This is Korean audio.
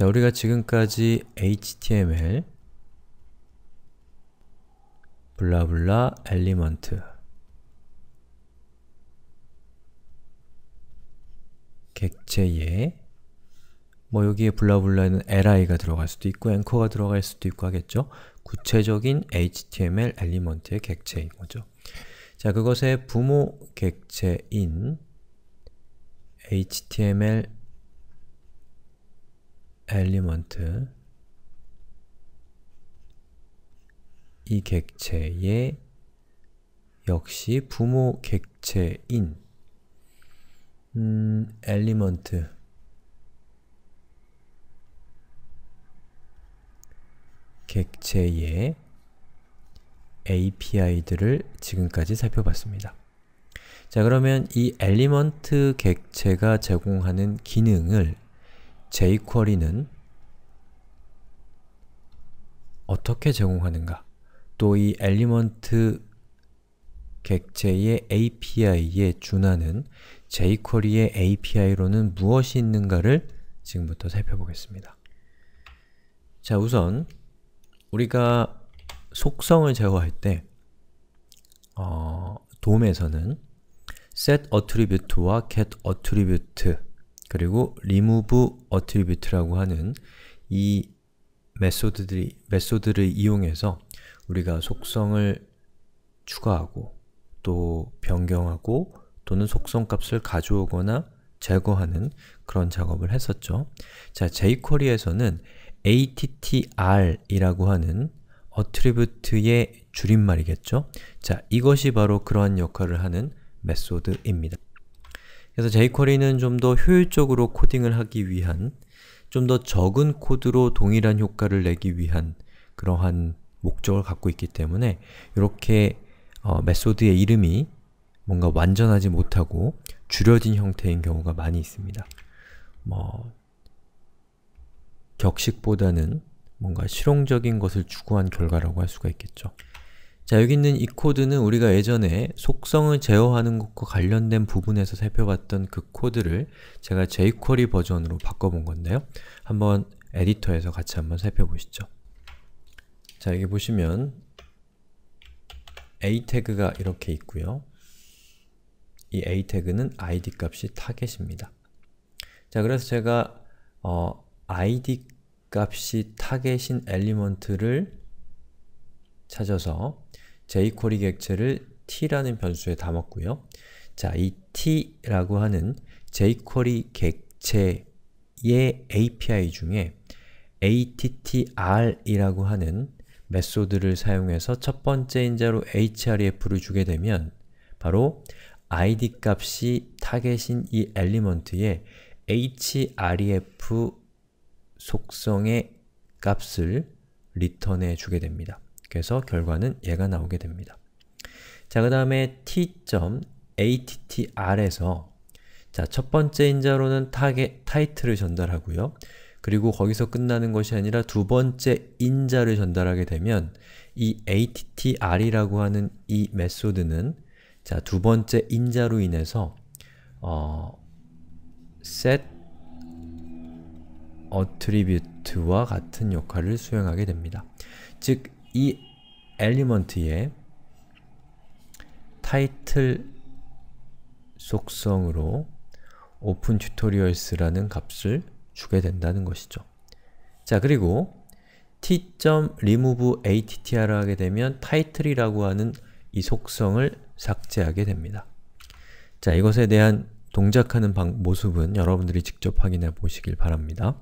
자, 우리가 지금까지 html 블라블라 엘리먼트 객체에 뭐 여기에 블라블라에는 li가 들어갈 수도 있고 앵커가 들어갈 수도 있고 하겠죠? 구체적인 html 엘리먼트의 객체인 거죠. 자, 그것의 부모 객체인 html 엘리먼트 이 객체의 역시 부모 객체인 음, 엘리먼트 객체의 API들을 지금까지 살펴봤습니다. 자 그러면 이 엘리먼트 객체가 제공하는 기능을 jQuery는 어떻게 제공하는가 또 이 엘리먼트 객체의 API에 준하는 jQuery의 API로는 무엇이 있는가를 지금부터 살펴보겠습니다. 자 우선 우리가 속성을 제어할 때 어, 도움에서는 set attribute와 get attribute 그리고 remove attribute라고 하는 이 메소드들이, 메소드를 이용해서 우리가 속성을 추가하고 또 변경하고 또는 속성값을 가져오거나 제거하는 그런 작업을 했었죠. 자, jQuery에서는 attr이라고 하는 어트리뷰트의 줄임말이겠죠? 자, 이것이 바로 그러한 역할을 하는 메소드입니다. 그래서 jQuery는 좀 더 효율적으로 코딩을 하기 위한 좀 더 적은 코드로 동일한 효과를 내기 위한 그러한 목적을 갖고 있기 때문에 이렇게 어, 메소드의 이름이 뭔가 완전하지 못하고 줄여진 형태인 경우가 많이 있습니다. 뭐 격식보다는 뭔가 실용적인 것을 추구한 결과라고 할 수가 있겠죠. 자, 여기 있는 이 코드는 우리가 예전에 속성을 제어하는 것과 관련된 부분에서 살펴봤던 그 코드를 제가 jQuery 버전으로 바꿔본 건데요. 한번 에디터에서 같이 한번 살펴보시죠. 자, 여기 보시면 a 태그가 이렇게 있고요. 이 a 태그는 id 값이 타겟입니다. 자, 그래서 제가 어, id 값이 타겟인 엘리먼트를 찾아서 jQuery 객체를 t라는 변수에 담았고요. 자, 이 t라고 하는 jQuery 객체의 API 중에 attr이라고 하는 메소드를 사용해서 첫 번째 인자로 href를 주게 되면 바로 id 값이 타겟인 이 엘리먼트에 href 속성의 값을 리턴해 주게 됩니다. 그래서 결과는 얘가 나오게 됩니다. 자, 그 다음에 t.attr에서 자, 첫 번째 인자로는 타겟, 타이틀을 전달하고요. 그리고 거기서 끝나는 것이 아니라 두 번째 인자를 전달하게 되면 이 attr이라고 하는 이 메소드는 자, 두 번째 인자로 인해서 어, set attribute와 같은 역할을 수행하게 됩니다. 즉, 이 엘리먼트의 타이틀 속성으로 open t u t o r i a l 라는 값을 주게 된다는 것이죠. 자, 그리고 t.remove attr 하게 되면 title이라고 하는 이 속성을 삭제하게 됩니다. 자, 이것에 대한 동작하는 방, 모습은 여러분들이 직접 확인해 보시길 바랍니다.